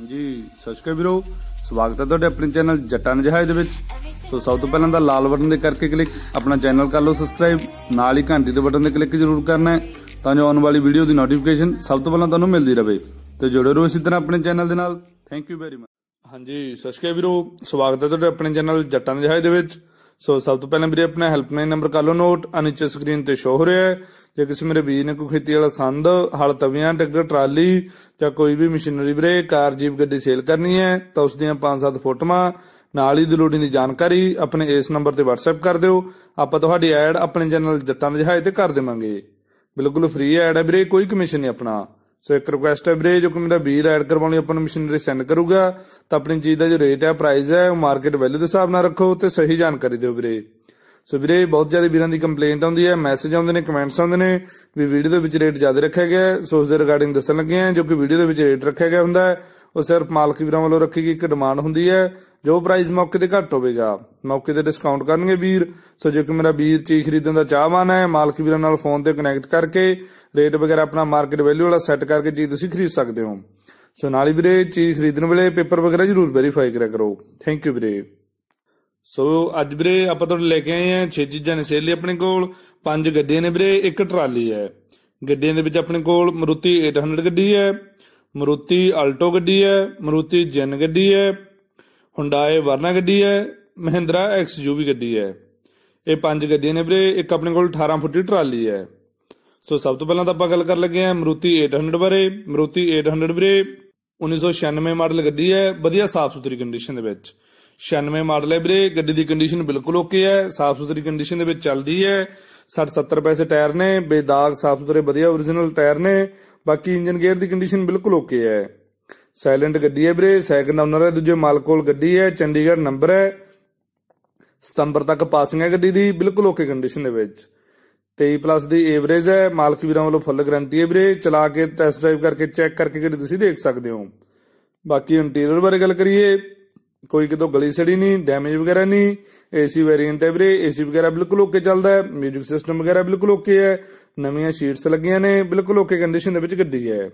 ਹਾਂਜੀ ਸਤਿ ਸ਼੍ਰੀ ਅਕਾਲ ਵੀਰੋ ਸਵਾਗਤ ਹੈ ਤੁਹਾਡੇ ਆਪਣੇ ਚੈਨਲ ਜੱਟਾਂ ਜਹਾਜ਼ ਦੇ ਵਿੱਚ ਸੋ ਸਭ ਤੋਂ ਪਹਿਲਾਂ ਤਾਂ ਲਾਲ ਬਟਨ ਦੇ ਕਰਕੇ ਕਲਿੱਕ ਆਪਣਾ ਚੈਨਲ ਕਰ ਲਓ ਸਬਸਕ੍ਰਾਈਬ ਨਾਲ ਹੀ ਘੰਟੀ ਦੇ ਬਟਨ ਦੇ ਕਲਿੱਕ ਜ਼ਰੂਰ ਕਰਨਾ ਤਾਂ ਜੋ ਆਉਣ ਵਾਲੀ ਵੀਡੀਓ ਦੀ ਨੋਟੀਫਿਕੇਸ਼ਨ ਸਭ ਤੋਂ ਪਹਿਲਾਂ ਤੁਹਾਨੂੰ ਮਿਲਦੀ ਰਹੇ ਤੇ ਜੁੜੇ ਰਹੋ ਇਸੇ ਤਰ੍ਹਾਂ ਆਪਣੇ ਚੈਨਲ ਦੇ ਨਾਲ ਥੈਂਕ ਯੂ ਵੈਰੀ ਮਚ ਹਾਂਜੀ ਸਤਿ ਸ਼੍ਰੀ ਅਕਾਲ ਵੀਰੋ ਸਵਾਗਤ ਹੈ ਤੁਹਾਡੇ ਆਪਣੇ ਚੈਨਲ ਜੱਟਾਂ ਜਹਾਜ਼ ਦੇ ਵਿੱਚ ਸੋ ਸਭ ਤੋਂ ਪਹਿਲਾਂ ਵੀਰੇ ਆਪਣਾ ਹੈਲਪਲਾਈਨ ਨੰਬਰ ਕਰ ਲਓ ਨੋਟ ਆ ਨੀਚੇ ਸਕਰੀਨ ਤੇ ਸ਼ੋ ਹੋ ਰਿਹਾ ਹੈ ਜੇ ਕਿਸੇ ਮੇਰੇ ਵੀਰ ਨੇ ਕੋਈ ਖੇਤੀ ਵਾਲਾ ਸੰਦ ਹਲ ਤਵਿਆਂ ਟਰੈਕਟਰ ਟਰਾਲੀ ਜਾਂ ਕੋਈ ਵੀ ਮਸ਼ੀਨਰੀ ਵੀਰੇ ਕਾਰ ਜੀਪ ਗੱਡੀ ਸੇਲ ਕਰਨੀ ਹੈ ਤਾਂ ਉਸ ਦੀਆਂ 5-7 ਫੋਟੋਆਂ ਨਾਲ ਹੀ ਲੋਡਿੰਗ ਦੀ ਜਾਣਕਾਰੀ ਆਪਣੇ ਇਸ ਨੰਬਰ ਤੇ WhatsApp ਕਰ ਦਿਓ ਆਪਾਂ ਤੁਹਾਡੀ ਐਡ ਆਪਣੇ ਚੈਨਲ ਜੱਟਾਂ ਦੇ ਜਹਾਜ਼ ਤੇ ਕਰ ਦੇਵਾਂਗੇ ਬਿਲਕੁਲ ਫ੍ਰੀ ਐਡ ਹੈ ਵੀਰੇ ਕੋਈ ਕਮਿਸ਼ਨ ਨਹੀਂ ਆਪਣਾ ਸੋ ਇੱਕ ਰਿਕੁਐਸਟ ਹੈ ਵੀਰੇ ਜੋ ਕਿ ਮੇਰਾ ਵੀਰ ਐਡ ਕਰਵਾਉਣ ਲਈ ਆਪਾਂ ਨੂੰ ਮਸ਼ੀਨਰੀ ਸੈਂਡ ਕਰੂਗਾ ਤਾਂ ਆਪਣੀ ਚੀਜ਼ ਦਾ ਜੋ ਰੇਟ ਹੈ ਪ੍ਰਾਈਸ ਹੈ ਉਹ ਮਾਰਕੀਟ ਵੈਲਿਊ ਦੇ ਹਿਸਾਬ ਨਾਲ ਰੱਖੋ ਤੇ ਸਹੀ ਜਾਣਕਾਰੀ ਦਿਓ ਵੀਰੇ ਸੋ ਵੀਰੇ ਬਹੁਤ ਜ਼ਿਆਦਾ ਵੀਰਾਂ ਦੀ ਕੰਪਲੇਂਟ ਆਉਂਦੀ ਹੈ ਮੈਸੇਜ ਆਉਂਦੇ ਨੇ ਕਮੈਂਟਸ ਆਉਂਦੇ ਨੇ ਵੀ ਵੀਡੀਓ ਦੇ ਵਿੱਚ ਰੇਟ ਜ਼ਿਆਦਾ ਰੱਖਿਆ ਗਿਆ ਸੋ ਉਸ ਦੇ ਰਿਗਾਰਡਿੰਗ ਦੱਸਣ ਲੱਗੇ ਆ ਜੋ ਕਿ ਵੀਡੀਓ ਦੇ ਵਿੱਚ ਰੇਟ ਰੱਖਿਆ ਗਿਆ ਹੁੰਦਾ ਹੈ ਉਹ ਸਿਰਫ ਮਾਲਕ ਵੀਰਾਂ ਵੱਲੋਂ ਰੱਖੀ ਗਈ ਇੱਕ ਡਿਮਾਂਡ ਹੁੰਦੀ ਹੈ ਜੋ ਪ੍ਰਾਈਸ ਮੌਕੇ ਤੇ ਘੱਟ ਹੋਵੇਗਾ ਮੌਕੇ ਤੇ ਡਿਸਕਾਊਂਟ ਕਰਨਗੇ ਵੀਰ ਸੋ ਜੇ ਕਿ ਮੇਰਾ ਵੀਰ ਚੀਜ਼ ਖਰੀਦਣ ਦਾ ਚਾਹਵਾਨ ਹੈ ਮਾਲਕ ਵੀਰਾਂ ਨਾਲ ਫੋਨ ਤੇ ਕਨੈਕਟ ਕਰਕੇ ਰੇਟ ਵਗੈਰਾ ਆਪਣਾ ਮਾਰਕੀਟ ਵੈਲਿਊ ਵਾਲਾ ਸੈੱਟ ਕਰਕੇ ਚੀਜ਼ ਤੁਸੀਂ ਖਰੀਦ ਸਕਦੇ ਹੋ ਸੋ ਨਾਲ ਹੀ ਵੀਰੇ ਚੀਜ਼ ਖਰੀਦਣ ਵੇਲੇ ਪੇਪਰ ਵਗੈਰਾ ਜ਼ਰੂਰ ਵੈਰੀਫਾਈ ਕਰਿਆ ਕਰੋ ਥੈਂਕ ਯੂ ਵੀਰੇ ਸੋ ਅੱਜ ਵੀਰੇ ਆਪਾਂ ਤੁਹਾਡੇ ਲੈ ਕੇ ਆਏ ਆ ਛੇ ਚੀਜ਼ਾਂ ਨੇ ਸੇਲ ਲਈ ਆਪਣੇ ਕੋਲ ਪੰਜ ਗੱਡੀਆਂ ਨੇ ਵੀਰੇ ਇੱਕ ਟਰਾਲੀ ਹੈ ਗੱਡੀਆਂ ਦੇ ਵਿੱਚ ਆਪਣੇ ਕੋਲ ਮਰੂਤੀ 800 ਗੱਡੀ ਹੈ ਮਰੂਤੀ ਅਲਟੋ ਗੱਡੀ ਹੈ ਮਰੂਤੀ ਜਨ ਗੱਡੀ ਹੈ ਹੁੰਡਾਏ ਵਰਨਾ ਗੱਡੀ ਹੈ ਮਹਿੰਦਰਾ ਵੀ ਗੱਡੀ ਹੈ ਇਹ ਪੰਜ ਗੱਡੀਆਂ ਨੇ ਵੀਰੇ ਇੱਕ ਆਪਣੇ ਕੋਲ 18 ਫੁੱਟੀ ਟਰਾਲੀ ਹੈ ਸੋ ਸਭ ਤੋਂ ਪਹਿਲਾਂ ਤਾਂ ਆਪਾਂ ਗੱਲ ਕਰਨ ਲੱਗੇ ਆ ਮਰੂਤੀ 800 ਬਾਰੇ ਮਰੂਤੀ 800 ਵੀਰੇ 1996 ਮਾਡਲ ਗੱਡੀ ਹੈ ਵਧੀਆ ਸਾਫ਼ ਸੁਥਰੀ ਕੰਡੀਸ਼ਨ ਦੇ ਵਿੱਚ 96 ਮਾਡਲ ਹੈ ਵੀਰੇ ਗੱਡੀ ਦੀ ਕੰਡੀਸ਼ਨ ਬਿਲਕੁਲ ਓਕੇ ਹੈ ਸਾਫ਼ ਸੁਥਰੀ ਕੰਡੀਸ਼ਨ ਦੇ ਵਿੱਚ ਚੱਲਦੀ ਹੈ 60 70 ਪੈਸੇ ਟਾਇਰ ਨੇ ਬੇਦਾਗ ਸਾਫ਼ ਸੁਥਰੇ ਵਧੀਆ origignal ਟਾਇਰ ਨੇ ਬਾਕੀ ਇੰਜਨ ਗੇਅਰ ਦੀ ਕੰਡੀਸ਼ਨ ਬਿਲਕੁਲ ਓਕੇ ਹੈ ਸਾਇਲੈਂਟ ਗੱਡੀ ਹੈ ਵੀਰੇ ਸੈਕਿੰਡ ਓਨਰ ਹੈ ਦੂਜੇ ਮਾਲਕ ਕੋਲ ਗੱਡੀ ਹੈ ਚੰਡੀਗੜ੍ਹ ਨੰਬਰ ਹੈ ਸਤੰਬਰ ਤੱਕ ਪਾਸਿੰਗ ਹੈ ਗੱਡੀ ਦੀ ਬਿਲਕੁਲ ਓਕੇ ਕੰਡੀਸ਼ਨ ਦੇ ਵਿੱਚ 23 ਪਲੱਸ ਦੀ ਐਵਰੇਜ ਹੈ ਮਾਲਕ ਵੀਰਾਂ ਵੱਲੋਂ ਫੁੱਲ ਗਾਰੰਟੀ ਹੈ ਵੀਰੇ ਚਲਾ ਕੇ ਟੈਸਟ ਡਰਾਈਵ ਕਰਕੇ ਚੈੱਕ ਕਰਕੇ ਗੱਡੀ ਤੁਸੀਂ ਦੇਖ ਸਕਦੇ ਹੋ ਬਾਕੀ ਇੰਟੀਰੀਅਰ ਬਾਰੇ ਗੱਲ ਕਰੀਏ ਕੋਈ ਕਿਤੋਂ ਗਲੀ ਸੜੀ ਨਹੀਂ ਡੈਮੇਜ ਵਗੈਰਾ ਨਹੀਂ ਏਸੀ ਵੇਰੀਐਂਟ ਹੈ ਵੀਰੇ ਏਸੀ ਵਗੈਰਾ ਬਿਲਕੁਲ ਓਕੇ ਚੱਲਦਾ ਹੈ 뮤직 ਸਿਸਟਮ ਵਗੈਰਾ ਬਿਲਕੁਲ ਓਕੇ ਹੈ ਨਵੀਆਂ ਸ਼ੀਟਸ ਲੱਗੀਆਂ ਨੇ ਬਿਲਕੁਲ ਓਕੇ ਕੰਡੀਸ਼ਨ ਦੇ ਵਿੱਚ ਗੱਡੀ ਹੈ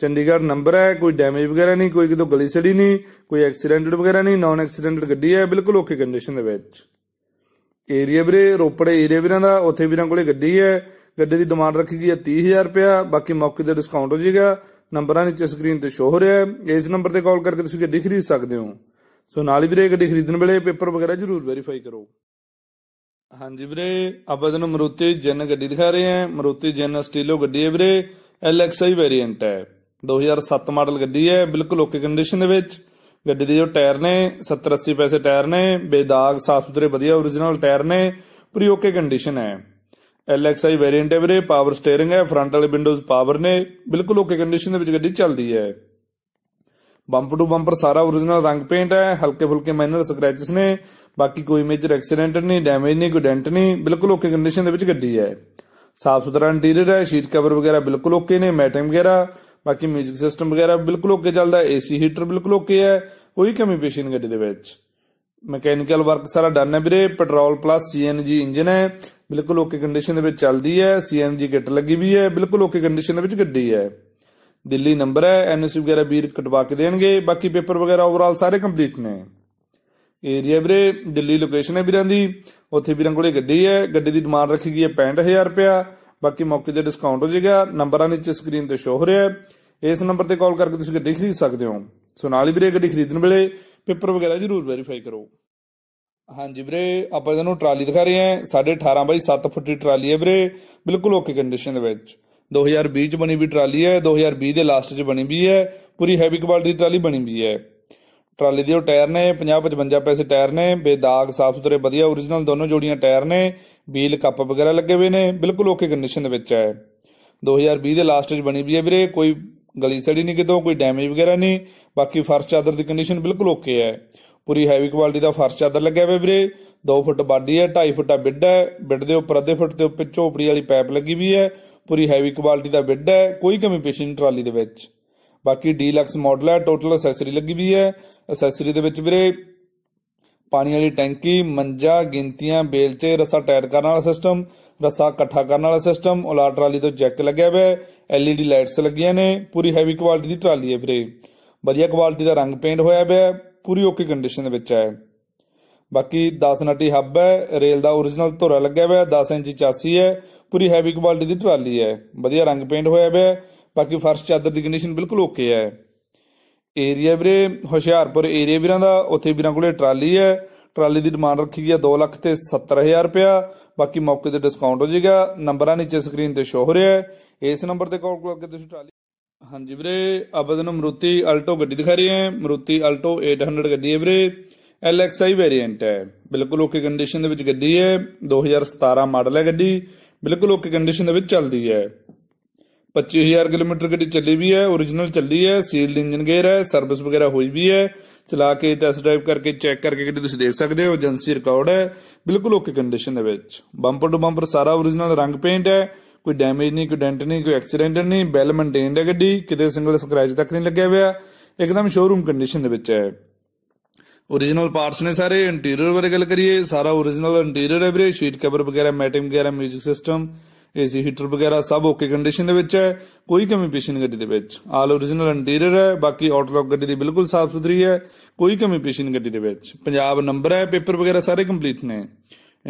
ਚੰਡੀਗੜ੍ਹ ਨੰਬਰ ਹੈ ਕੋਈ ਡੈਮੇਜ ਵਗੈਰਾ ਨਹੀਂ ਕੋਈ ਕਿਤੋਂ ਗਲੀ ਸੜੀ ਨਹੀਂ ਕੋਈ ਐਕਸੀਡੈਂਟਡ ਵਗੈਰਾ ਨਹੀਂ ਨਾਨ ਐਕਸੀਡੈਂਟਡ ਗੱਡੀ ਹੈ ਬਿਲਕੁਲ ਓਕੇ ਕੰਡੀਸ਼ਨ ਦੇ ਵਿੱਚ ਏਰੀਆ ਵੀਰੇ ਰੋਪੜ ਏਰੀਆ ਵੀਰਾਂ ਦਾ ਉੱਥੇ ਵੀਰਾਂ ਕੋਲੇ ਗੱਡੀ ਹੈ ਗੱਡੀ ਦੀ ਡਿਮਾਂਡ ਰੱਖੀ ਗਈ ਹੈ 30000 ਰੁਪਿਆ ਬਾਕੀ ਮੌਕੇ ਤੇ ਡਿਸਕਾਊਂਟ ਹੋ ਜਾਏਗਾ ਨੰਬਰਾਂ ਨੀਚੇ ਸਕਰੀਨ ਤੇ ਸ਼ੋ ਹੋ ਰਿਹਾ ਹੈ ਇਸ ਨੰਬਰ ਤੇ ਕਾਲ ਕਰਕੇ ਤੁਸੀਂ ਗੱਡੀ ਖਰੀਦ ਸਕਦੇ ਹੋ ਸੋ ਨਾਲ ਹੀ ਵੀਰੇ ਗੱਡੀ ਖਰੀਦਣ ਵੇਲੇ ਪੇਪਰ ਵਗੈਰਾ ਜ਼ਰੂਰ ਵੈਰੀਫਾਈ ਕਰੋ ਹਾਂਜੀ ਵੀਰੇ ਆਪਾਂ ਤੁਹਾਨੂੰ ਮਰੂਤੀ ਜਨ ਗੱਡੀ ਦਿਖਾ ਰਹੇ ਹਾਂ ਮਰੂਤੀ ਜਨ ਸਟੀਲੋ ਗੱਡੀ ਹੈ ਵੀਰੇ ਆਈ ਵੇਰੀਐਂਟ ਹੈ 2007 ਮਾਡਲ ਗੱਡੀ ਹੈ ਬਿਲਕੁਲ ਓਕੇ ਕੰਡੀਸ਼ਨ ਦੇ ਵਿੱਚ ਗੱਡੀ ਦੇ ਜੋ ਟਾਇਰ ਨੇ 70 80 ਪੈਸੇ ਟਾਇਰ ਨੇ ਬੇਦਾਗ ਸਾਫ ਸੁਥਰੇ ਵਧੀਆ origignal ਟਾਇਰ ਨੇ ਪੂਰੀ ਓਕੇ ਕੰਡੀਸ਼ਨ ਹੈ LXi ਵੇਰੀਐਂਟ ਹੈ ਵੀਰੇ ਪਾਵਰ ਸਟੀering ਹੈ ਫਰੰਟ ਵਾਲੇ ਵਿੰਡੋਜ਼ ਪਾਵਰ ਨੇ ਬਿਲਕੁਲ ਓਕੇ ਕੰਡੀਸ਼ਨ ਦੇ ਵਿੱਚ ਗੱਡੀ ਚੱਲਦੀ ਹੈ ਬੰਪਰ ਟੂ ਬੰਪਰ ਸਾਰਾ origignal ਰੰਗ ਪੇਂਟ ਹੈ ਹਲਕੇ ਫੁਲਕੇ ਮਾਈਨਰ ਸਕ੍ਰੈਚਸ ਨੇ ਬਾਕੀ ਕੋਈ ਮੇਜਰ ਐਕਸੀਡੈਂਟ ਨਹੀਂ ਡੈਮੇਜ ਨਹੀਂ ਕੋਈ ਡੈਂਟ ਨਹੀਂ ਬਿਲਕੁਲ ਓਕੇ ਕੰਡੀਸ਼ਨ ਦੇ ਵਿੱਚ ਗੱਡੀ ਹੈ ਸਾਫ ਸੁਥਰਾ ਇੰਟੀਰੀਅਰ ਹੈ ਸ਼ੀਟ ਕਵਰ ਵਗੈਰਾ ਬਿਲਕੁਲ ਓਕੇ ਨੇ ਮੈਟਿੰਗ ਵਗੈਰਾ ਬਾਕੀ 뮤직 ਸਿਸਟਮ ਵਗੈਰਾ ਬਿਲਕੁਲ ਓਕੇ ਚੱਲਦਾ ਏਸੀ ਹੀਟਰ ਬਿਲਕੁਲ ਓਕੇ ਹੈ ਕੋਈ ਕਮੀ ਪੇਸ਼ੀ ਨਹੀਂ ਗੱਡੀ ਦੇ ਵਿੱਚ ਮਕੈਨੀਕਲ ਵਰਕ ਸਾਰਾ ਡਨ ਹੈ ਵੀਰੇ ਪੈਟਰੋਲ ਪਲੱਸ ਸੀਐਨਜੀ ਇੰਜਨ ਹੈ ਬਿਲਕੁਲ ਓਕੇ ਕੰਡੀਸ਼ਨ ਦੇ ਵਿੱਚ ਚੱਲਦੀ ਹੈ ਸੀਐਨਜੀ ਕਿੱਟ ਲੱਗੀ ਵੀ ਹੈ ਬਿਲਕੁਲ ਓਕੇ ਕੰਡੀਸ਼ਨ ਦੇ ਵਿੱਚ ਗੱਡੀ ਹੈ ਦਿੱਲੀ ਨੰਬਰ ਹੈ ਐਨਐਸਯੂ ਵਗੈਰਾ ਵੀਰ ਕਟਵਾ ਕੇ ਦੇਣਗੇ ਬਾਕੀ ਪੇਪਰ ਵਗੈਰਾ ਓਵਰਆਲ ਸਾਰੇ ਕੰਪਲੀਟ ਨੇ ਏਰੀਆ ਵੀਰੇ ਦਿੱਲੀ ਲੋਕੇਸ਼ਨ ਹੈ ਵੀਰਾਂ ਦੀ ਉੱਥੇ ਵੀਰਾਂ ਕੋਲੇ ਗੱਡੀ ਹੈ ਗੱਡੀ ਦੀ ਡਿਮਾਂਡ ਰੱਖੀ ਗਈ ਹੈ 65000 ਰੁਪਿਆ ਬਾਕੀ ਮੌਕੇ ਤੇ ਡਿਸਕਾਊਂਟ ਹੋ ਜਾਏਗਾ ਨੰਬਰਾਂ ਨੀਚੇ ਸਕਰੀਨ ਤੇ ਸ਼ੋ ਹੋ ਰਿਹਾ ਹੈ ਇਸ ਨੰਬਰ ਤੇ ਕਾਲ ਕਰਕੇ ਤੁਸੀਂ ਗੱਡੀ ਖਰੀਦ ਸਕਦੇ ਹੋ ਸੋ ਨਾਲ ਹੀ ਵੀਰੇ ਗੱਡੀ ਖਰੀਦਣ ਵੇਲੇ ਪੇਪਰ ਵਗੈਰਾ ਜ਼ਰੂਰ ਵੈਰੀਫਾਈ ਕਰੋ ਹਾਂਜੀ ਵੀਰੇ ਆਪਾਂ ਇਹਨੂੰ ਟਰਾਲੀ ਦਿਖਾ ਰਹੇ ਹਾਂ 18.5 ਬਾਈ 7 ਫੁੱਟ ਦੀ ਟਰਾਲੀ ਹੈ ਵੀਰੇ ਬਿਲਕੁਲ ਓਕੇ ਕੰਡੀਸ਼ਨ ਦੇ ਵਿੱਚ 2020 ਚ ਬਣੀ ਵੀ ਟਰਾਲੀ ਹੈ 2020 ਦੇ ਲਾਸਟ ਚ ਬਣੀ ਵੀ ਹੈ ਪੂਰੀ ਹੈਵੀ ਕੁਆਲਿਟੀ ਦੀ ਟਰਾਲੀ ਬਣੀ ਵੀ ਹੈ ਟਰਾਲੀ ਦੇ ਉਹ ਟਾਇਰ ਨੇ 50 55 ਪੈਸੇ ਟਾਇਰ ਨੇ ਬੇਦਾਗ ਸਾਫ ਸੁਥਰੇ ਵਧੀਆ origignal ਦੋਨੋਂ ਜੋੜੀਆਂ ਟਾਇਰ ਨੇ ਵੀਲ ਕੱਪ ਵਗੈਰਾ ਲੱਗੇ ਹੋਏ ਨੇ ਬਿਲਕੁਲ ਓਕੇ ਕੰਡੀਸ਼ਨ ਦੇ ਵਿੱਚ ਹੈ 2020 ਦੇ ਲਾਸਟ ਚ ਬਣੀ ਵੀ ਹੈ ਵੀਰੇ ਕੋਈ ਗਲੀ ਸੜੀ ਨਹੀਂ ਕਿਤੋਂ ਕੋਈ ਡੈਮੇਜ ਵਗੈਰਾ ਨਹੀਂ ਬਾਕੀ ਫਰਸ਼ ਚਾਦਰ ਦੀ ਕੰਡੀਸ਼ਨ ਬਿਲਕੁਲ ਓਕੇ ਹੈ ਪੂਰੀ ਹੈਵੀ ਕੁਆਲਿਟੀ ਦਾ ਫਰਸ਼ ਚਾਦਰ ਲੱਗਿਆ ਹੋਇਆ ਵੀਰੇ 2 ਫੁੱਟ ਬਾਡੀ ਹੈ 2.5 ਫੁੱਟ ਦਾ ਬਿੱਡ ਹੈ ਬਿੱਡ ਦੇ ਉੱਪਰ ਅੱਧੇ ਫੁੱਟ ਦੇ ਉੱਪਰ ਝੋਪੜੀ ਵਾਲੀ ਪਾਈਪ ਲੱਗੀ ਵੀ ਹੈ ਪੂਰੀ ਹੈਵੀ ਕੁਆਲਿਟੀ ਦਾ ਬਿੱਡ ਹੈ ਕੋਈ ਕਮੀ ਪੇਸ਼ੀ ਨਹੀਂ ਟਰਾਲੀ ਦੇ ਵਿੱਚ ਬਾਕੀ ਡੀਲਕਸ ਮਾਡਲ ਹੈ ਟੋਟਲ ਅਸੈਸਰੀ ਲੱਗੀ ਵੀ ਹੈ ਅਸੈਸਰੀ ਦੇ ਵਿੱਚ ਵੀਰੇ ਪਾਣੀ ਵਾਲੀ ਟੈਂਕੀ ਮੰਜਾ ਗਿੰਤੀਆਂ ਬੇਲਚੇ ਰਸਾ ਟਾਇਰ ਕਰਨ ਵਾਲਾ ਸਿਸਟਮ ਰਸਾ ਇਕੱਠਾ ਕਰਨ ਵਾਲਾ ਸਿਸਟਮ ਉਲਾ ਟਰਾਲੀ ਤੋਂ ਜੈਕ ਲੱਗਿਆ ਹੋਇਆ ਐਲਈਡੀ ਲਾਈਟਸ ਲੱਗੀਆਂ ਨੇ ਪੂਰੀ ਹੈਵੀ ਕੁਆਲਿਟੀ ਦੀ ਟਰਾਲੀ ਹੈ ਵੀਰੇ ਵਧੀਆ ਕੁਆਲਿਟੀ ਦਾ ਰੰਗ ਪੇਂਟ ਹੋਇਆ ਹੋਇਆ ਪੂਰੀ ਓਕੇ ਕੰਡੀਸ਼ਨ ਦੇ ਵਿੱਚ ਹੈ ਬਾਕੀ 10 ਨਟੀ ਹੱਬ ਹੈ ਰੇਲ ਦਾ origignal ਧੁਰਾ ਲੱਗਿਆ ਹੋਇਆ 10 ਇੰਚੀ ਚਾਸੀ ਹੈ ਪੂਰੀ ਹੈਵੀ ਕੁਆਲਿਟੀ ਦੀ ਟਰਾਲੀ ਹੈ ਵਧੀਆ ਰੰਗ ਪੇਂਟ ਹੋਇਆ ਹੋਇਆ ਬਾਕੀ ਫਰਸ਼ ਚਾਦਰ ਦੀ ਕੰਡੀਸ਼ਨ ਬਿਲਕੁਲ ਓਕੇ ਹੈ ਏਰੀਆ ਵੀਰੇ ਹੁਸ਼ਿਆਰਪੁਰ ਏਰੀਆ ਵੀਰਾਂ ਦਾ ਉੱਥੇ ਵੀਰਾਂ ਕੋਲੇ ਟਰਾਲੀ ਹੈ ਟਰਾਲੀ ਦੀ ਡਿਮਾਂਡ ਰੱਖੀ ਗਈ ਹੈ 2 ਲੱਖ ਤੇ 70000 ਰੁਪਿਆ ਬਾਕੀ ਮੌਕੇ ਤੇ ਡਿਸਕਾਊਂਟ ਹੋ ਜਾਏਗਾ ਨੰਬਰਾਂ ਨੀਚੇ ਸਕਰੀਨ ਤੇ ਸ਼ੋ ਹੋ ਰਿਹਾ ਹੈ ਇਸ ਨੰਬਰ ਤੇ ਕਾਲ ਕਰਕੇ ਤੁਸੀਂ ਟਰਾਲੀ ਹਾਂਜੀ ਵੀਰੇ ਆਪਾਂ ਤੁਹਾਨੂੰ ਮਰੂਤੀ ਅਲਟੋ ਗੱਡੀ ਦਿਖਾ ਰਹੇ ਹਾਂ ਮਰੂਤੀ ਅਲਟੋ 800 ਗੱਡੀ ਹੈ ਵੀਰੇ LXI ਵੇਰੀਐਂਟ ਹੈ ਬਿਲਕੁਲ ਓਕੇ ਕੰਡੀਸ਼ਨ ਦੇ ਵਿੱਚ ਗੱਡੀ ਹੈ 2017 ਮਾਡਲ ਹੈ ਗੱਡੀ ਬਿਲਕੁਲ ਓਕੇ ਕੰਡੀਸ਼ਨ ਦੇ ਵਿੱਚ ਚੱਲਦੀ ਹੈ 25000 ਕਿਲੋਮੀਟਰ ਗੱਡੀ ਚੱਲੀ ਵੀ ਹੈ origignal ਚੱਲੀ ਹੈ ਸੀਲਡ ਇੰਜਨ ਗੇਅਰ ਹੈ ਸਰਵਿਸ ਵਗੈਰਾ ਹੋਈ ਵੀ ਹੈ ਚਲਾ ਕੇ ਟੈਸਟ ਡਰਾਈਵ ਕਰਕੇ ਚੈੱਕ ਕਰਕੇ ਗੱਡੀ ਤੁਸੀਂ ਦੇਖ ਸਕਦੇ ਹੋ ਏਜੰਸੀ ਰਿਕਾਰਡ ਹੈ ਬਿਲਕੁਲ ਓਕੇ ਕੰਡੀਸ਼ਨ ਦੇ ਵਿੱਚ ਬੰਪਰ ਟੂ ਬੰਪਰ ਸਾਰਾ origignal ਰੰਗ ਪੇਂਟ ਹੈ ਕੋਈ ਡੈਮੇਜ ਨਹੀਂ ਕੋਈ ਡੈਂਟ ਨਹੀਂ ਕੋਈ ਐਕਸੀਡੈਂਟ ਨਹੀਂ ਬੈਲ ਮੇਨਟੇਨਡ ਹੈ ਗੱਡੀ ਕਿਤੇ ਸਿੰਗਲ ਸਕ੍ਰੈਚ ਤੱਕ ਨਹੀਂ ਲੱਗਿਆ ਹੋਇਆ ਇੱਕਦਮ ਸ਼ੋਰੂਮ ਕੰਡੀਸ਼ਨ ਦੇ ਵਿੱਚ ਹੈ origignal ਪਾਰਟਸ ਨੇ ਸਾਰੇ ਇੰਟੀਰੀਅਰ ਬਾਰੇ ਗੱਲ ਕਰੀਏ ਸਾਰਾ origignal ਇੰਟੀਰੀਅਰ ਹੈ ਵੀਰੇ ਸ਼ੀਟ ਕਵਰ ਵਗੈਰਾ ਮੈਟਿੰਗ ਵਗੈਰਾ 뮤직 ਸਿਸਟਮ ਏਸੀ ਹੀਟਰ ਵਗੈਰਾ ਸਭ ਓਕੇ ਕੰਡੀਸ਼ਨ ਦੇ ਵਿੱਚ ਹੈ ਕੋਈ ਕਮੀ ਪੇਸ਼ੀ ਨਹੀਂ ਗੱਡੀ ਦੇ ਵਿੱਚ ਆਲ origignal ਇੰਟੀਰੀਅਰ ਹੈ ਬਾਕੀ ਆਊਟਲੁੱਕ ਗੱਡੀ ਦੀ ਬਿਲਕੁਲ ਸਾਫ਼ ਸੁਥਰੀ ਹੈ ਕੋਈ ਕਮੀ ਪੇਸ਼ੀ ਨਹੀਂ ਗੱਡੀ ਦੇ ਵਿੱਚ ਪੰਜਾਬ ਨੰਬਰ ਹੈ ਪੇਪਰ ਵਗੈਰਾ ਸਾਰੇ ਕੰਪਲੀਟ ਨੇ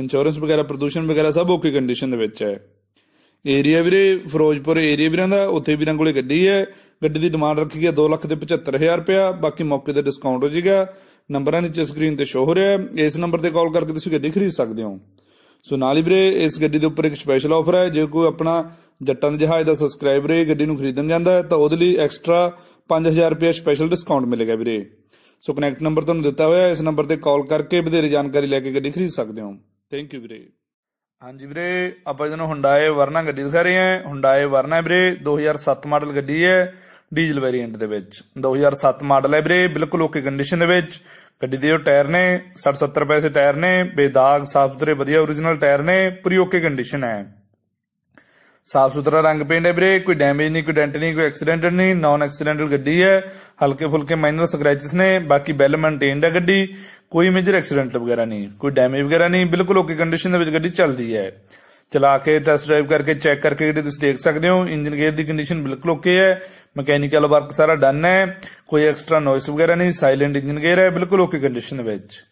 ਇੰਸ਼ੋਰੈਂਸ ਵਗੈਰਾ ਪ੍ਰਦੂਸ਼ਣ ਵਗੈਰਾ ਸਭ ਓਕੇ ਕੰਡੀਸ਼ਨ ਦੇ ਵਿੱਚ ਹੈ ਏਰੀਆ ਵੀਰੇ ਫਿਰੋਜ਼ਪੁਰ ਏਰੀਆ ਵੀਰਾਂ ਦਾ ਉੱਥੇ ਵੀਰਾਂ ਕੋਲੇ ਗੱਡੀ ਹੈ ਗੱਡੀ ਦੀ ਡਿਮਾਂਡ ਰੱਖੀ ਹੈ 2 ਲੱਖ ਦੇ 75000 ਰੁਪਿਆ ਬਾਕੀ ਮੌਕੇ ਤੇ ਡਿਸਕਾਊਂਟ ਹੋ ਜਾਏਗਾ ਨੰਬਰਾਂ ਨੀਚੇ ਸਕਰੀਨ ਤੇ ਸ਼ੋ ਹੋ ਰਿਹਾ ਹੈ ਇਸ ਨੰਬਰ ਤੇ ਕਾਲ ਕਰਕੇ ਤੁਸੀਂ ਗੱਡੀ ਖਰੀਦ ਸਕਦੇ ਹੋ ਸੋ ਨਾਲ ਹੀ ਵੀਰੇ ਇਸ ਗੱਡੀ ਦੇ ਉੱਪਰ ਇੱਕ ਸਪੈਸ਼ਲ ਆਫਰ ਹੈ ਜੇ ਕੋਈ ਆਪਣਾ ਜੱਟਾਂ ਦੇ ਜਹਾਜ਼ ਦਾ ਸਬਸਕ੍ਰਾਈਬਰ ਹੈ ਗੱਡੀ ਨੂੰ ਖਰੀਦਣ ਜਾਂਦਾ ਹੈ ਤਾਂ ਉਹਦੇ ਲਈ ਐਕਸਟਰਾ 5000 ਰੁਪਏ ਸਪੈਸ਼ਲ ਡਿਸਕਾਊਂਟ ਮਿਲੇਗਾ ਵੀਰੇ ਸੋ ਕਨੈਕਟ ਨੰਬਰ ਤੁਹਾਨੂੰ ਦਿੱਤਾ ਹੋਇਆ ਇਸ ਨੰਬਰ ਤੇ ਕਾਲ ਕਰਕੇ ਵਧੇਰੇ ਜਾਣਕਾਰੀ ਲੈ ਕੇ ਗੱਡੀ ਖਰੀਦ ਸਕਦੇ ਹੋ ਥੈਂਕ ਯੂ ਵੀਰੇ ਹਾਂਜੀ ਵੀਰੇ ਆਪਾਂ ਜਦੋਂ ਹੁੰਡਾਏ ਵਰਨਾ ਗੱਡੀ ਦਿਖਾ ਰਹੇ ਹਾਂ ਹੁੰਡਾਏ ਵਰਨਾ ਵੀਰੇ 2007 ਮਾਡਲ ਗੱਡੀ ਹੈ ਡੀਜ਼ਲ ਵੇਰੀਐਂਟ ਦੇ ਵਿੱਚ 2007 ਮਾਡਲ ਹੈ ਵੀਰੇ ਬਿਲਕੁਲ ਓਕੇ ਕੰਡੀਸ਼ਨ ਦੇ ਵਿੱਚ ਗੱਡੀ ਦੇ ਟਾਇਰ ਨੇ 60 70 ਪੈਸੇ ਟਾਇਰ ਨੇ ਬੇਦਾਗ ਸਾਫ ਸੁਥਰੇ ਵਧੀਆ origignal ਟਾਇਰ ਨੇ ਪੂਰੀ ਓਕੇ ਕੰਡੀਸ਼ਨ ਹੈ ਸਾਫ ਸੁਥਰਾ ਰੰਗ ਪੇਂਟ ਹੈ ਵੀਰੇ ਕੋਈ ਡੈਮੇਜ ਨਹੀਂ ਕੋਈ ਡੈਂਟ ਨਹੀਂ ਕੋਈ ਐਕਸੀਡੈਂਟ ਨਹੀਂ ਨਾਨ ਐਕਸੀਡੈਂਟਲ ਗੱਡੀ ਹੈ ਹਲਕੇ ਫੁਲਕੇ ਮਾਈਨਰ ਸਕ੍ਰੈਚਸ ਨੇ ਬਾਕੀ ਵੈਲ ਮੇਨਟੇਨਡ ਹੈ ਗੱਡੀ ਕੋਈ ਮੇਜਰ ਐਕਸੀਡੈਂਟ ਵਗੈਰਾ ਨਹੀਂ ਕੋਈ ਡੈਮੇਜ ਵਗੈਰਾ ਨਹੀਂ ਬਿਲਕੁਲ ਓਕੇ ਕੰਡੀਸ਼ਨ ਦੇ ਵਿੱਚ ਗੱਡੀ ਚੱਲਦੀ ਹੈ ਚਲਾ ਕੇ ਟੈਸਟ ਡਰਾਈਵ ਕਰਕੇ ਚੈੱਕ ਕਰਕੇ ਜਿਹੜੇ ਤੁਸੀਂ ਦੇਖ ਸਕਦੇ ਹੋ ਇੰਜਨ ਗੇਅਰ ਦੀ ਕੰਡੀਸ਼ਨ ਬਿਲਕੁਲ ਓਕੇ ਹੈ ਮਕੈਨੀਕਲ ਵਰਕ ਸਾਰਾ ਡਨ ਹੈ ਕੋਈ ਐਕਸਟਰਾ ਨੋਇਸ ਵਗੈਰਾ ਨਹੀਂ ਸਾਇਲੈਂਟ ਇੰਜਨ ਗੇਅਰ ਹੈ ਬਿਲਕੁਲ ਓਕੇ ਕੰਡੀਸ਼ਨ ਵਿੱਚ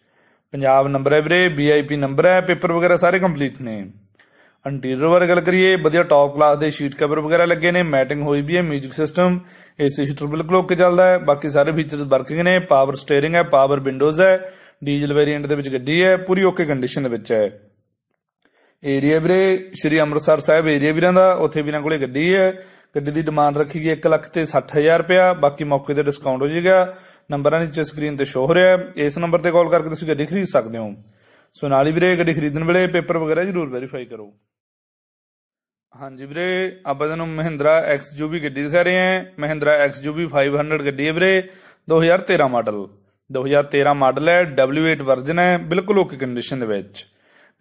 ਪੰਜਾਬ ਨੰਬਰ ਹੈ ਵੀਰੇ ਵੀਆਈਪੀ ਨੰਬਰ ਹੈ ਪੇਪਰ ਵਗੈਰਾ ਸਾਰੇ ਕੰਪਲੀਟ ਨੇ ਇੰਟੀਰੀਅਰ ਵਰ ਗੱਲ ਕਰੀਏ ਵਧੀਆ ਟੌਪ ਕਲਾਸ ਦੇ ਸ਼ੀਟ ਕਵਰ ਵਗੈਰਾ ਲੱਗੇ ਨੇ ਮੈਟਿੰਗ ਹੋਈ ਵੀ ਹੈ 뮤직 ਸਿਸਟਮ ਏਸੀ ਹੀਟਰ ਬਿਲਕੁਲ ਓਕੇ ਚੱਲਦਾ ਹੈ ਬਾਕੀ ਸਾਰੇ ਫੀਚਰਸ ਵਰਕਿੰਗ ਨੇ ਪਾਵਰ ਸਟੀering ਹੈ ਪਾਵਰ ਵਿੰਡੋਜ਼ ਹੈ ਡੀਜ਼ਲ ਵੇਰੀਐਂਟ ਦੇ ਵਿੱਚ ਗੱਡੀ ਹੈ ਪੂਰੀ ਓਕੇ ਕੰਡੀਸ਼ਨ ਵਿੱਚ ਹੈ ਏਰੀਆ ਵੀਰੇ ਸ਼੍ਰੀ ਅੰਮ੍ਰਿਤਸਰ ਸਾਹਿਬ ਏਰੀਆ ਵੀਰਾਂ ਦਾ ਉੱਥੇ ਵੀਰਾਂ ਕੋਲੇ ਗੱਡੀ ਹੈ ਗੱਡੀ ਦੀ ਡਿਮਾਂਡ ਰੱਖੀ ਗਈ 1 ਲੱਖ ਤੇ 60000 ਰੁਪਿਆ ਬਾਕੀ ਮੌਕੇ ਤੇ ਡਿਸਕਾਊਂਟ ਹੋ ਜਾਏਗਾ ਨੰਬਰਾਂ ਨੀਚੇ ਸਕਰੀਨ ਤੇ ਸ਼ੋਅ ਹੋ ਰਿਹਾ ਹੈ ਇਸ ਨੰਬਰ ਤੇ ਕਾਲ ਕਰਕੇ ਤੁਸੀਂ ਗੱਡੀ ਖਰੀਦ ਸਕਦੇ ਹੋ ਸੋ ਨਾਲ ਹੀ ਵੀਰੇ ਗੱਡੀ ਖਰੀਦਣ ਵੇਲੇ ਪੇਪਰ ਵਗੈਰਾ ਜ਼ਰੂਰ ਵੈਰੀਫਾਈ ਕਰੋ ਹਾਂਜੀ ਵੀਰੇ ਆਪਾਂ ਤੁਹਾਨੂੰ ਮਹਿੰਦਰਾ XUV ਗੱਡੀ ਦਿਖਾ ਰਹੇ ਹਾਂ ਮਹਿੰਦਰਾ XUV 500 ਗੱਡੀ ਹੈ ਵੀਰੇ 2013 ਮਾਡਲ 2013 ਮਾਡਲ ਹੈ W8 ਵਰਜਨ ਹੈ ਬਿਲਕੁਲ ਓਕੇ ਕੰਡੀਸ਼ਨ ਦੇ ਵਿੱਚ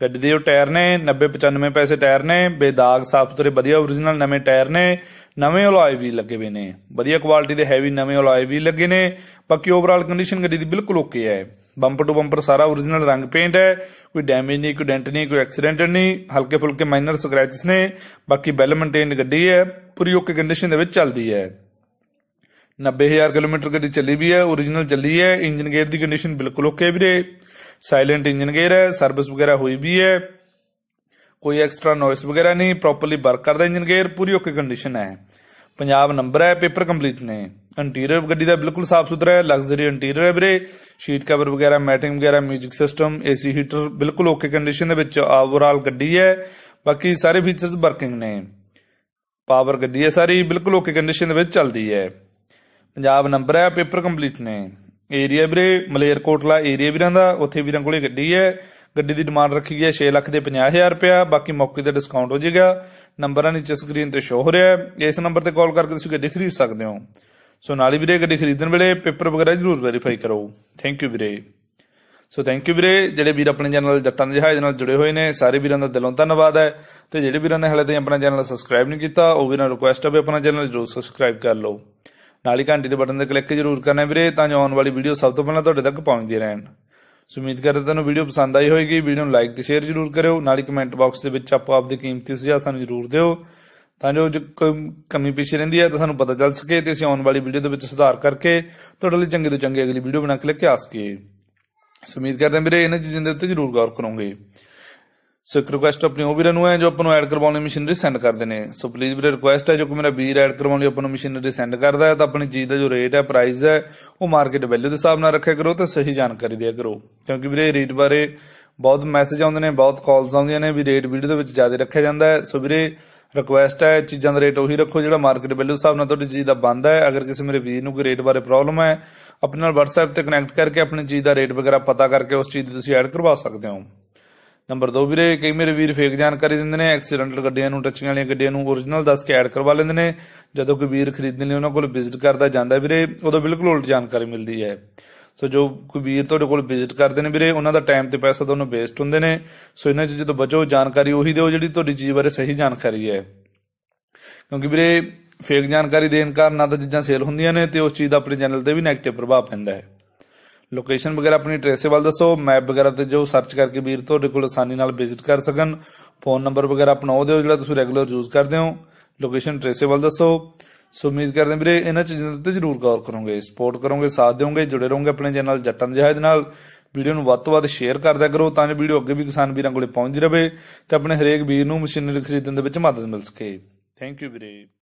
ਗੱਡੀ ਦੇ ਉਹ ਟਾਇਰ ਨੇ 90 95 ਪੈਸੇ ਟਾਇਰ ਨੇ ਬੇਦਾਗ ਸਾਫ ਸੁਥਰੇ ਵਧੀਆ origignal ਨਵੇਂ ਟਾਇਰ ਨੇ ਨਵੇਂ ਅਲੋਏ ਵੀ ਲੱਗੇ ਹੋਏ ਨੇ ਵਧੀਆ ਕੁਆਲਿਟੀ ਦੇ ਹੈਵੀ ਨਵੇਂ ਅਲੋਏ ਵੀ ਲੱਗੇ ਨੇ ਬਾਕੀ ਓਵਰਆਲ ਕੰਡੀਸ਼ਨ ਗੱਡੀ ਦੀ ਬਿਲਕੁਲ ਓਕੇ ਹੈ ਬੰਪਰ ਟੂ ਬੰਪਰ ਸਾਰਾ origignal ਰੰਗ ਪੇਂਟ ਹੈ ਕੋਈ ਡੈਮੇਜ ਨਹੀਂ ਕੋਈ ਡੈਂਟ ਨਹੀਂ ਕੋਈ ਐਕਸੀਡੈਂਟ ਨਹੀਂ ਹਲਕੇ ਫੁਲਕੇ ਮਾਈਨਰ ਸਕ੍ਰੈਚਸ ਨੇ ਬਾਕੀ ਵੈਲ ਮੇਨਟੇਨਡ ਗੱਡੀ ਹੈ ਪੂਰੀ ਓਕੇ ਕੰਡੀਸ਼ਨ ਦੇ ਵਿੱਚ ਚੱਲਦੀ ਹੈ 90000 ਕਿਲੋਮੀਟਰ ਗੱਡੀ ਚੱਲੀ ਵੀ ਹੈ origignal ਚੱਲੀ ਹੈ ਇੰਜਨ ਗੇਅਰ ਦੀ ਕੰਡੀਸ਼ਨ ਬਿਲਕੁਲ ਓਕੇ ਵੀਰੇ ਸਾਇਲੈਂਟ ਇੰਜਨ ਗੇਅਰ ਹੈ ਸਰਵਿਸ ਵਗੈਰਾ ਹੋਈ ਵੀ ਹੈ ਕੋਈ ਐਕਸਟਰਾ ਨੋਇਸ ਵਗੈਰਾ ਨਹੀਂ ਪ੍ਰੋਪਰਲੀ ਵਰਕ ਕਰਦਾ ਇੰਜਨ ਗੇਅਰ ਪੂਰੀ ਓਕੇ ਕੰਡੀਸ਼ਨ ਹੈ ਪੰਜਾਬ ਨੰਬਰ ਹੈ ਪੇਪਰ ਕੰਪਲੀਟ ਨੇ ਇੰਟੀਰੀਅਰ ਗੱਡੀ ਦਾ ਬਿਲਕੁਲ ਸਾਫ ਸੁਥਰਾ ਹੈ ਲਗਜ਼ਰੀ ਇੰਟੀਰੀਅਰ ਹੈ ਵੀਰੇ ਸ਼ੀਟ ਕਵਰ ਵਗੈਰਾ ਮੈਟਿੰਗ ਵਗੈਰਾ 뮤직 ਸਿਸਟਮ ਏਸੀ ਹੀਟਰ ਬਿਲਕੁਲ ਓਕੇ ਕੰਡੀਸ਼ਨ ਦੇ ਵਿੱਚ ਆਵਰਆਲ ਗੱਡੀ ਹੈ ਬਾਕੀ ਸਾਰੇ ਫੀਚਰਸ ਵਰਕਿੰਗ ਨੇ ਪਾਵਰ ਗੱਡੀ ਹੈ ਸਾਰੀ ਬਿਲਕੁਲ ਓਕੇ ਕੰਡੀਸ਼ਨ ਦੇ ਵਿੱਚ ਚੱਲਦੀ ਹੈ ਪੰਜਾਬ ਨੰਬਰ ਹੈ ਪੇਪਰ ਕੰਪਲੀਟ ਨੇ ਏਰੀਆ ਵੀਰੇ ਮਲੇਰਕੋਟਲਾ ਏਰੀਆ ਵੀਰਾਂ ਦਾ ਉੱਥੇ ਵੀਰਾਂ ਕੋਲੇ ਗੱਡੀ ਹੈ ਗੱਡੀ ਦੀ ਡਿਮਾਂਡ ਰੱਖੀ ਗਈ ਹੈ 6 ਲੱਖ ਦੇ 50000 ਰੁਪਿਆ ਬਾਕੀ ਮੌਕੇ ਤੇ ਡਿਸਕਾਊਂਟ ਹੋ ਜਾਏਗਾ ਨੰਬਰਾਂ ਨੀਚੇ ਸਕਰੀਨ ਤੇ ਸ਼ੋ ਹੋ ਰਿਹਾ ਹੈ ਇਸ ਨੰਬਰ ਤੇ ਕਾਲ ਕਰਕੇ ਤੁਸੀਂ ਗੱਡੀ ਖਰੀਦ ਸਕਦੇ ਹੋ ਸੋ ਨਾਲ ਹੀ ਵੀਰੇ ਗੱਡੀ ਖਰੀਦਣ ਵੇਲੇ ਪੇਪਰ ਵਗੈਰਾ ਜ਼ਰੂਰ ਵੈਰੀਫਾਈ ਕਰੋ ਥੈਂਕ ਯੂ ਵੀਰੇ ਸੋ ਥੈਂਕ ਯੂ ਵੀਰੇ ਜਿਹੜੇ ਵੀਰ ਆਪਣੇ ਚੈਨਲ ਜੱਟਾਂ ਦੇ ਜਹਾਜ਼ ਨਾਲ ਜੁੜੇ ਹੋਏ ਨੇ ਸਾਰੇ ਵੀਰਾਂ ਦਾ ਦਿਲੋਂ ਧੰਨਵਾਦ ਹੈ ਤੇ ਜਿਹੜੇ ਵੀਰਾਂ ਨੇ ਹਲੇ ਤੱਕ ਆਪਣਾ ਚੈਨਲ ਸਬਸਕ੍ਰਾਈਬ ਨਹੀਂ ਕੀਤਾ ਉਹ ਵੀਰਾਂ ਰਿਕੁਐਸਟ ਹੈ ਵੀ ਆਪਣਾ ਚੈਨਲ ਜ਼ਰੂਰ ਸਬਸਕ੍ਰਾਈਬ ਕਰ ਲਓ ਨਾਲ ਹੀ ਘੰਟੀ ਦੇ ਬਟਨ ਤੇ ਕਲਿੱਕ ਜ਼ਰੂਰ ਕਰਨਾ ਵੀਰੇ ਤਾਂ ਜੋ ਆਉਣ ਵਾਲੀ ਵੀਡੀਓ ਸਭ ਤੋਂ ਪਹਿਲਾਂ ਤੁਹਾਡੇ ਤੱਕ ਪਹੁੰਚਦੀ ਰਹਿਣ ਸੋ ਉਮੀਦ ਕਰਦਾ ਤੁਹਾਨੂੰ ਵੀਡੀਓ ਪਸੰਦ ਆਈ ਹੋਵੇਗੀ ਵੀਡੀਓ ਨੂੰ ਲਾਈਕ ਤੇ ਸ਼ੇਅਰ ਜ਼ਰੂਰ ਕਰਿਓ ਨਾਲ ਹੀ ਕਮੈਂਟ ਬਾਕਸ ਦੇ ਵਿੱਚ ਆਪੋ ਆਪਦੇ ਕੀਮਤੀ ਸੁਝਾਅ ਸਾਨੂੰ ਜ਼ਰੂਰ ਦਿਓ ਤਾਂ ਜੋ ਜੇ ਕੋਈ ਕਮੀ ਪੇਸ਼ੀ ਰਹਿੰਦੀ ਹੈ ਤਾਂ ਸਾਨੂੰ ਪਤਾ ਚੱਲ ਸਕੇ ਤੇ ਅਸੀਂ ਆਉਣ ਵਾਲੀ ਵੀਡੀਓ ਦੇ ਵਿੱਚ ਸੁਧਾਰ ਕਰਕੇ ਤੁਹਾਡੇ ਲਈ ਚੰਗੇ ਤੋਂ ਚੰਗੇ ਅਗਲੀ ਵੀਡੀਓ ਬਣਾ ਕੇ ਲੈ ਕੇ ਆ ਸਕੀਏ ਸੋ ਉਮੀਦ ਕਰਦਾ ਵੀਰੇ ਇਹਨਾਂ ਚੀਜ਼ਾਂ ਦੇ ਉੱਤੇ ਜ਼ਰੂਰ ਗੌਰ ਕਰੋਗੇ ਸੋ ਇੱਕ ਰਿਕੁਐਸਟ ਆਪਣੀ ਉਹ ਵੀਰਾਂ ਨੂੰ ਹੈ ਜੋ ਆਪਾਂ ਨੂੰ ਐਡ ਕਰਵਾਉਣ ਲਈ ਮਸ਼ੀਨਰੀ ਸੈਂਡ ਕਰਦੇ ਨੇ ਸੋ ਪਲੀਜ਼ ਵੀਰੇ ਰਿਕੁਐਸਟ ਹੈ ਜੋ ਕਿ ਮੇਰਾ ਵੀਰ ਐਡ ਕਰਵਾਉਣ ਲਈ ਆਪਾਂ ਨੂੰ ਮਸ਼ੀਨਰੀ ਸੈਂਡ ਕਰਦਾ ਹੈ ਤਾਂ ਆਪਣੀ ਚੀਜ਼ ਦਾ ਜੋ ਰੇਟ ਹੈ ਪ੍ਰਾਈਸ ਹੈ ਉਹ ਮਾਰਕੀਟ ਵੈਲਿਊ ਦੇ ਹਿਸਾਬ ਨਾਲ ਰੱਖਿਆ ਕਰੋ ਤੇ ਸਹੀ ਜਾਣਕਾਰੀ ਦਿਆ ਕਰੋ ਕਿਉਂਕਿ ਵੀਰੇ ਰੇਟ ਬਾਰੇ ਬਹੁਤ ਮੈਸੇਜ ਆਉਂਦੇ ਨੇ ਬਹੁਤ ਕਾਲਸ ਆਉਂਦੀਆਂ ਨੇ ਵੀ ਰੇਟ ਵੀਡੀਓ ਦੇ ਵਿੱਚ ਜ਼ਿਆਦਾ ਰੱਖਿਆ ਜਾਂਦਾ ਹੈ ਸੋ ਵੀਰੇ ਰਿਕੁਐਸਟ ਹੈ ਚੀਜ਼ਾਂ ਦਾ ਰੇਟ ਉਹੀ ਰੱਖੋ ਜਿਹੜਾ ਮਾਰਕੀਟ ਵੈਲਿਊ ਹਿਸਾਬ ਨਾਲ ਤੁਹਾਡੀ ਚੀਜ਼ ਦਾ ਬੰਦਾ ਹੈ ਅਗਰ ਕਿਸੇ ਮੇਰੇ ਵੀਰ ਨੂੰ ਕੋਈ ਰੇਟ ਬਾਰੇ ਪ੍ਰੋਬਲਮ ਹੈ ਆਪਣੇ ਨਾਲ WhatsApp ਤੇ ਕਨੈਕਟ ਕਰਕੇ ਆਪਣੀ ਚੀਜ਼ ਦਾ ਰੇਟ ਵਗੈਰਾ ਪਤਾ ਕਰਕੇ ਉਸ ਚੀਜ਼ ਦੀ ਤੁਸੀਂ ਐਡ ਕਰਵਾ ਸਕਦੇ ਹੋ ਨੰਬਰ 2 ਵੀਰੇ ਕਈ ਮੇਰੇ ਵੀਰ ਫੇਕ ਜਾਣਕਾਰੀ ਦਿੰਦੇ ਨੇ ਐਕਸੀਡੈਂਟਲ ਗੱਡੀਆਂ ਨੂੰ ਟੱਚਿੰਗ ਵਾਲੀਆਂ ਗੱਡੀਆਂ ਨੂੰ origignal ਦੱਸ ਕੇ ਐਡ ਕਰਵਾ ਲੈਂਦੇ ਨੇ ਜਦੋਂ ਕੋਈ ਵੀਰ ਖਰੀਦਣ ਲਈ ਉਹਨਾਂ ਕੋਲ ਵਿਜ਼ਿਟ ਕਰਦਾ ਜਾਂਦਾ ਵੀਰੇ ਉਦੋਂ ਬਿਲਕੁਲ ਉਲਟ ਜਾਣਕਾਰੀ ਮਿਲਦੀ ਹੈ ਸੋ ਜੋ ਕੋਈ ਵੀਰ ਤੁਹਾਡੇ ਕੋਲ ਵਿਜ਼ਿਟ ਕਰਦੇ ਨੇ ਵੀਰੇ ਉਹਨਾਂ ਦਾ ਟਾਈਮ ਤੇ ਪੈਸਾ ਦੋਨੋਂ ਵੇਸਟ ਹੁੰਦੇ ਨੇ ਸੋ ਇਹਨਾਂ ਚੀਜ਼ਾਂ ਤੋਂ ਬਚੋ ਜਾਣਕਾਰੀ ਉਹੀ ਦਿਓ ਜਿਹੜੀ ਤੁਹਾਡੀ ਚੀਜ਼ ਬਾਰੇ ਸਹੀ ਜਾਣਕਾਰੀ ਹੈ ਕਿਉਂਕਿ ਵੀਰੇ ਫੇਕ ਜਾਣਕਾਰੀ ਦੇਣ ਕਾਰਨ ਨਾ ਤਾਂ ਚੀਜ਼ਾਂ ਸੇਲ ਹੁੰਦੀਆਂ ਨੇ ਤੇ ਉਸ ਚੀਜ਼ ਦਾ ਆਪਣੇ ਚੈਨਲ ਤੇ ਵੀ ਨੈਗੇਟਿਵ ਪ੍ਰਭਾਵ ਪੈਂਦਾ ਹੈ ਲੋਕੇਸ਼ਨ ਵਗੈਰਾ ਆਪਣੀ ਟ੍ਰੇਸੇਬਲ ਦੱਸੋ ਮੈਪ ਵਗੈਰਾ ਤੇ ਜੋ ਸਰਚ ਕਰਕੇ ਵੀਰ ਤੁਹਾਡੇ ਕੋਲ ਆਸਾਨੀ ਨਾਲ ਵਿਜ਼ਿਟ ਕਰ ਸਕਣ ਫੋਨ ਨੰਬਰ ਵਗੈਰਾ ਆਪਣਾ ਉਹ ਦਿਓ ਜਿਹੜਾ ਤੁਸੀਂ ਰੈਗੂਲਰ ਯੂਜ਼ ਕਰਦੇ ਹੋ ਲੋਕੇਸ਼ਨ ਟ੍ਰੇਸੇਬਲ ਦੱਸੋ ਸੋ ਉਮੀਦ ਕਰਦੇ ਹਾਂ ਵੀਰੇ ਇਹਨਾਂ ਚੀਜ਼ਾਂ ਤੇ ਜ਼ਰੂਰ ਗੌਰ ਕਰੋਗੇ ਸਪੋਰਟ ਕਰੋਗੇ ਸਾਥ ਦਿਓਗੇ ਜੁੜੇ ਰਹੋਗੇ ਆਪਣੇ ਚੈਨਲ ਜੱਟਾਂ ਦੇ ਜਹਾਜ਼ ਨਾਲ ਵੀਡੀਓ ਨੂੰ ਵੱਧ ਤੋਂ ਵੱਧ ਸ਼ੇਅਰ ਕਰਦਿਆ ਕਰੋ ਤਾਂ ਕਿ ਵੀਡੀਓ ਅੱਗੇ ਵੀ ਕਿਸਾਨ ਵੀਰਾਂ ਕੋਲੇ ਪਹੁੰਚਦੀ ਰਹੇ ਤੇ ਆਪਣੇ ਹਰੇਕ ਵੀਰ ਨੂੰ ਮਸ਼ੀਨਰੀ ਖਰੀਦਣ ਦੇ ਵਿੱਚ ਮਦਦ ਮਿਲ ਸਕੇ ਥੈਂਕ ਯੂ ਵੀਰੇ